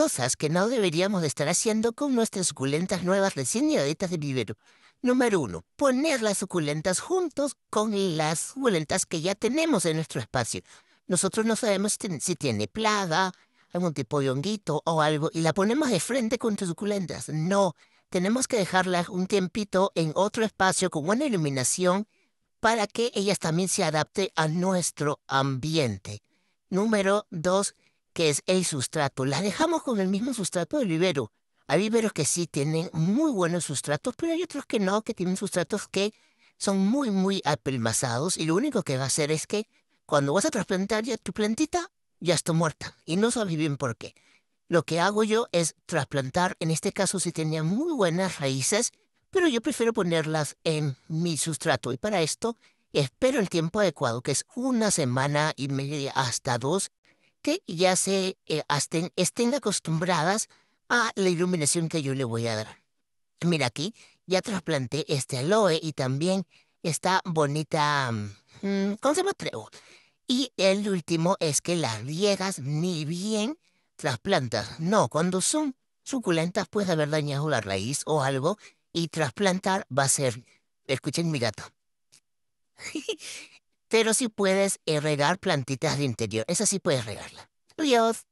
cosas que no deberíamos de estar haciendo con nuestras suculentas nuevas recién llegaditas de vivero. Número uno, poner las suculentas juntos con las suculentas que ya tenemos en nuestro espacio. Nosotros no sabemos si tiene plaga, algún tipo de honguito o algo, y la ponemos de frente con tus suculentas. No, tenemos que dejarlas un tiempito en otro espacio con buena iluminación para que ellas también se adapten a nuestro ambiente. Número dos, que es el sustrato. la dejamos con el mismo sustrato del vivero. Hay viveros que sí tienen muy buenos sustratos, pero hay otros que no, que tienen sustratos que son muy, muy apelmazados y lo único que va a hacer es que cuando vas a trasplantar ya tu plantita, ya está muerta y no sabes bien por qué. Lo que hago yo es trasplantar, en este caso si sí tenía muy buenas raíces, pero yo prefiero ponerlas en mi sustrato y para esto espero el tiempo adecuado, que es una semana y media hasta dos, que ya se estén, eh, estén acostumbradas a la iluminación que yo le voy a dar. Mira aquí, ya trasplanté este aloe y también esta bonita... Mm, ¿Cómo se Y el último es que las riegas ni bien trasplantas. No, cuando son suculentas puede haber dañado la raíz o algo y trasplantar va a ser... Escuchen mi gato. Pero si puedes regar plantitas de interior. Esa sí puedes regarla. Adiós.